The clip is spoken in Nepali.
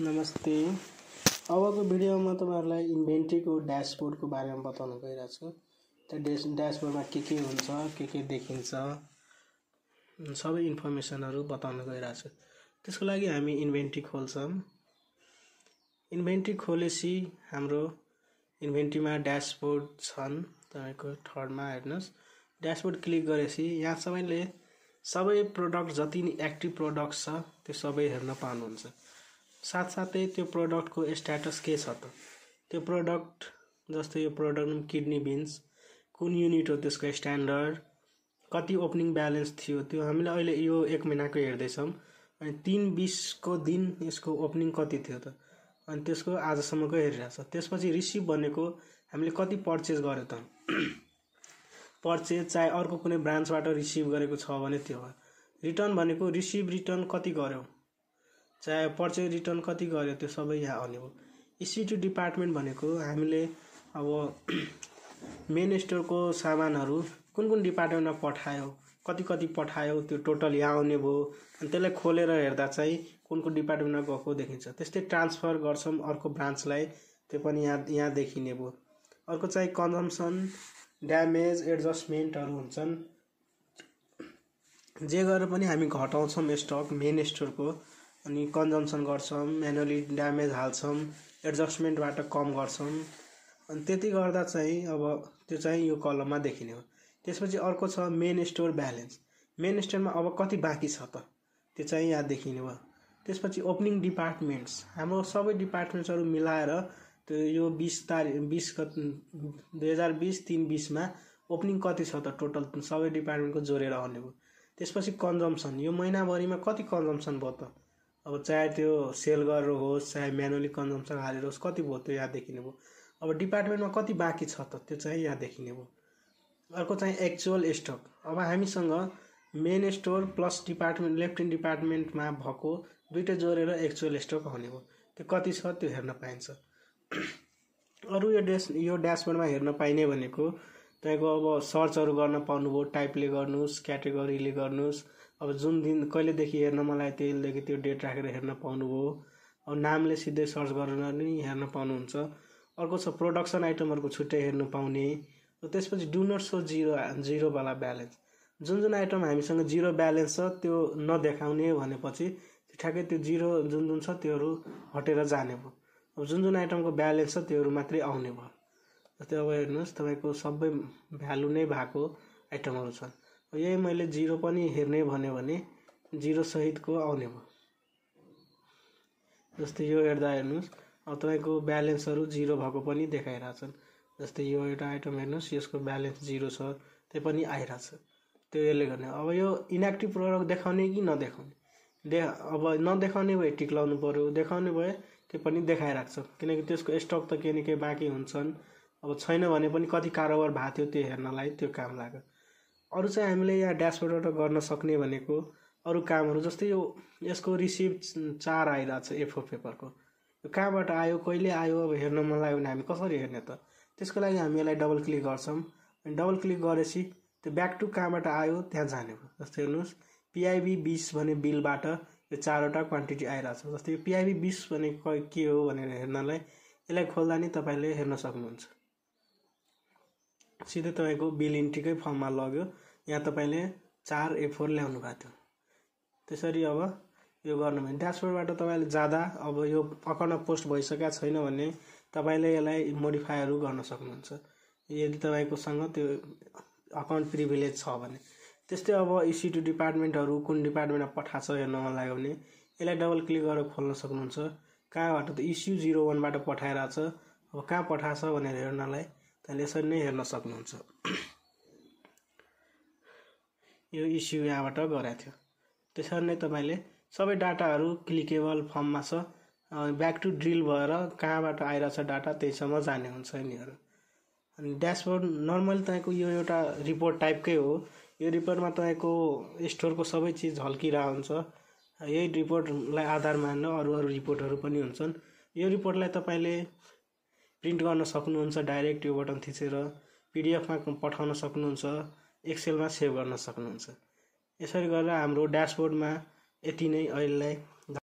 नमस्ते अबको भिडियोमा तपाईँहरूलाई इन्भेन्ट्रीको ड्यासबोर्डको बारेमा बताउन गइरहेको छु त्यो ड्यास ड्यासबोर्डमा के के हुन्छ के के देखिन्छ सबै इन्फर्मेसनहरू बताउन गइरहेको छु त्यसको लागि हामी इन्भेन्ट्री खोल्छौँ इन्भेन्ट्री खोलेपछि हाम्रो इन्भेन्ट्रीमा ड्यासबोर्ड छन् तपाईँको थर्डमा हेर्नुहोस् ड्यासबोर्ड क्लिक गरेपछि यहाँ सबैले सबै प्रडक्ट जति एक्टिभ प्रडक्ट छ त्यो सबै हेर्न पाउनुहुन्छ साथसाथै त्यो प्रडक्टको स्ट्याटस के छ त त्यो प्रडक्ट जस्तै यो प्रडक्ट किडनी बिन्स कुन युनिट हो त्यसको स्ट्यान्डर्ड कति ओपनिङ ब्यालेन्स थियो त्यो हामीले अहिले यो एक महिनाको हेर्दैछौँ अनि तिन बिसको दिन यसको ओपनिङ कति थियो त अनि त्यसको आजसम्मको हेरिरहेको छ त्यसपछि रिसिभ भनेको हामीले कति पर्चेज गर्यो त पर्चेज चाहे अर्को कुनै ब्रान्चबाट रिसिभ गरेको छ भने त्यो रिटर्न भनेको रिसिभ रिटर्न कति गऱ्यौँ चाहे पर्चे रिटर्न कति गऱ्यो त्यो सबै यहाँ आउने हो इसिटी डिपार्टमेन्ट भनेको हामीले अब मेन स्टोरको सामानहरू कुन कुन डिपार्टमेन्टमा पठायो कति कति पठायो त्यो टोटल यहाँ आउने भयो अनि त्यसलाई खोलेर हेर्दा चाहिँ कुन कुन डिपार्टमेन्टमा गएको देखिन्छ त्यस्तै ट्रान्सफर गर्छौँ अर्को ब्रान्चलाई त्यो पनि यहाँ यहाँ देखिने भयो अर्को चाहिँ कन्जम्सन ड्यामेज एडजस्टमेन्टहरू हुन्छन् जे गरेर पनि हामी घटाउँछौँ स्टक मेन स्टोरको अनि कन्जम्सन गर्छौँ म्यानुअली ड्यामेज हाल्छौँ एडजस्टमेन्टबाट कम गर्छौँ अनि त्यति गर्दा चाहिँ अब त्यो चाहिँ यो कलममा देखिने हो त्यसपछि अर्को छ मेन स्टोर ब्यालेन्स मेन स्टोरमा अब कति बाँकी छ त त्यो चाहिँ यहाँ देखिने भयो त्यसपछि ओपनिङ डिपार्टमेन्ट्स हाम्रो सबै डिपार्टमेन्ट्सहरू मिलाएर त्यो यो बिस तारिक बिस दुई हजार बिस तिन बिसमा ओपनिङ कति छ त टोटल सबै डिपार्टमेन्टको जोडेर आउने भयो त्यसपछि कन्जम्सन यो महिनाभरिमा कति कन्जम्सन भयो त अब चाहे त्यो सेल गरेर होस् चाहे म्यानुअली कन्जम्सन हालेर होस् कति भयो त्यो यहाँ देखिने भयो अब डिपार्टमेन्टमा कति बाँकी छ त त्यो चाहिँ यहाँ देखिने भयो अर्को चाहिँ एक्चुअल स्टक अब हामीसँग main store plus department left in डिपार्टमेन्टमा भएको दुइटै जोडेर एक्चुअल स्टक हुने भयो त्यो कति छ त्यो हेर्न पाइन्छ अरू यो डेस यो ड्यासबोर्डमा हेर्न पाइने भनेको तपाईँको अब सर्चहरू गर्न पाउनुभयो टाइपले गर्नुहोस् क्याटेगोरीले गर्नुहोस् अब जुन दिन कहिलेदेखि हेर्न मलाई त्यहीदेखि त्यो डेट राखेर हेर्न पाउनुभयो अब नामले सिधै सर्च गरेर पनि हेर्न पाउनुहुन्छ अर्को छ प्रोडक्सन आइटमहरूको छुट्टै हेर्न पाउने त्यसपछि डु नट सो जिरो जिरोवाला ब्यालेन्स जुन जुन आइटम हामीसँग जिरो ब्यालेन्स छ त्यो नदेखाउने भनेपछि ठ्याक्कै त्यो जिरो जुन जुन छ त्योहरू हटेर जाने भयो अब जुन जुन आइटमको ब्यालेन्स छ त्योहरू मात्रै आउने भयो जस्तै अब हेर्नुहोस् तपाईँको सबै भ्यालु नै भएको आइटमहरू छन् यही मैले जिरो पनि हेर्ने भन्यो भने जिरो सहितको आउने भयो जस्तै यो हेर्दा हेर्नुहोस् अब तपाईँको ब्यालेन्सहरू जिरो भएको पनि देखाइरहेछन् जस्तै यो एउटा आइटम हेर्नुहोस् यसको ब्यालेन्स जिरो छ त्यो पनि आइरहेछ त्यो यसले गर्ने अब यो इनएक्टिभ प्रडक्ट देखाउने कि नदेखाउने दे अब नदेखाउने भए टिक लाउनु पऱ्यो देखाउने भए त्यो पनि देखाइरहेको छ किनकि त्यसको स्टक त केही न केही बाँकी हुन्छन् अब छैन भने पनि कति कारोबार भएको थियो त्यो हेर्नलाई त्यो काम लाग्यो अरू चाहिँ हामीले यहाँ ड्यासबोर्डबाट गर्न सक्ने भनेको अरू कामहरू जस्तै यो यसको रिसिभ चार आइरहेको छ एफओ पेपरको यो कहाँबाट आयो कहिले आयो अब हेर्न मन लाग्यो भने हामी कसरी हेर्ने त त्यसको लागि हामी यसलाई डबल क्लिक गर्छौँ अनि डबल क्लिक गरेपछि त्यो ब्याक टु कहाँबाट आयो त्यहाँ जाने हो जस्तै हेर्नुहोस् पिआइबी बिस भने बिलबाट यो चारवटा क्वान्टिटी आइरहेको छ जस्तै यो पिआइबी बिस भनेको के हो भनेर हेर्नलाई यसलाई खोल्दा नि तपाईँले हेर्न सक्नुहुन्छ सिधै तपाईँको बिल इन्ट्रीकै फर्ममा लग्यो यहाँ तपाईँले चार ए फोर ल्याउनु भएको थियो त्यसरी अब यो गर्नुभयो ड्यासबोर्डबाट तपाईँले जाँदा अब यो अकाउन्ट पोस्ट भइसकेको छैन भने तपाईँले यसलाई मोडिफाईहरू गर्न सक्नुहुन्छ यदि तपाईँकोसँग त्यो अकाउन्ट प्रिभिलेज छ भने त्यस्तै अब टु e डिपार्टमेन्टहरू कुन डिपार्टमेन्टमा पठाएको छ हेर्न मन लाग्यो भने यसलाई डबल क्लिक गरेर खोल्न सक्नुहुन्छ कहाँबाट त इस्यु जिरो वानबाट पठाइरहेको छ अब कहाँ पठाएको छ भनेर हेर्नलाई त्यसले यसरी नै हेर्न सक्नुहुन्छ यो इस्यु यहाँबाट गराएको थियो त्यसरी नै तपाईँले सबै डाटाहरू क्लिकेबल फर्ममा छ ब्याक टु ड्रिल भएर कहाँबाट आइरहेछ डाटा त्यहीसम्म जाने हुन्छ यिनीहरू अनि ड्यासबोर्ड नर्मली तपाईँको यो एउटा रिपोर्ट टाइपकै हो यो रिपोर्टमा तपाईँको स्टोरको सबै चिज हल्किरहेको हुन्छ यही रिपोर्टलाई आधार मान्न अरू अरू रिपोर्टहरू पनि हुन्छन् यो रिपोर्टलाई तपाईँले प्रिन्ट गर्न सक्नुहुन्छ डाइरेक्ट यो बटन थिचेर पिडिएफमा पठाउन सक्नुहुन्छ एक्सेलमा सेभ गर्न सक्नुहुन्छ यसरी गरेर हाम्रो ड्यासबोर्डमा यति नै अहिलेलाई